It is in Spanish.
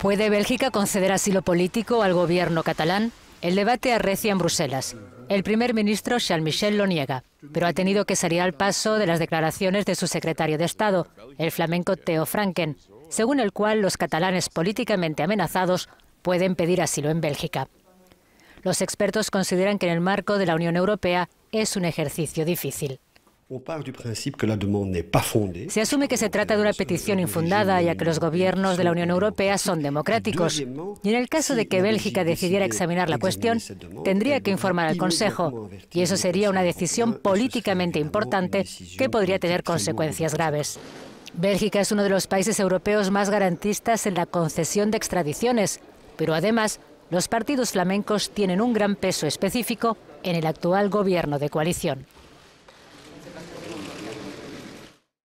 ¿Puede Bélgica conceder asilo político al gobierno catalán? El debate arrecia en Bruselas. El primer ministro Charles Michel lo niega, pero ha tenido que salir al paso de las declaraciones de su secretario de Estado, el flamenco Theo Franken, según el cual los catalanes políticamente amenazados pueden pedir asilo en Bélgica. Los expertos consideran que en el marco de la Unión Europea es un ejercicio difícil. Se asume que se trata de una petición infundada, ya que los gobiernos de la Unión Europea son democráticos. Y en el caso de que Bélgica decidiera examinar la cuestión, tendría que informar al Consejo. Y eso sería una decisión políticamente importante que podría tener consecuencias graves. Bélgica es uno de los países europeos más garantistas en la concesión de extradiciones, pero además los partidos flamencos tienen un gran peso específico en el actual gobierno de coalición.